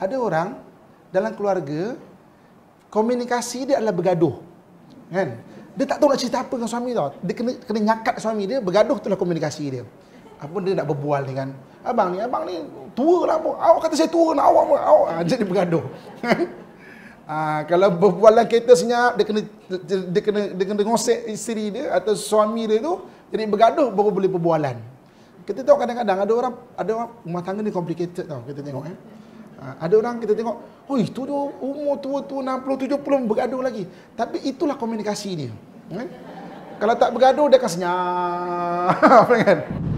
ada orang dalam keluarga komunikasi dia adalah bergaduh. Kan? Dia tak tahu nak cerita apa dengan suami tau. Dia kena kena nyakat suami dia, bergaduh itulah komunikasi dia. Apa dia nak berbual dengan Abang ni, abang ni tua lah apa? Awak kata saya tua nak awak apa? Awak ha, jadi bergaduh. ha, kalau berbual dalam kereta senyap, dia kena dia kena dia kena ngosek isteri dia atau suami dia tu jadi bergaduh baru boleh berbualan. Kita tahu kadang-kadang ada orang ada orang rumah tangga ni complicated tau kita tengok eh. Ha, ada orang kita tengok, oh itu tu umur tua tu 60 70 bergaduh lagi. Tapi itulah komunikasi dia. Kan? Kalau tak bergaduh dia akan senyap. Apa kan?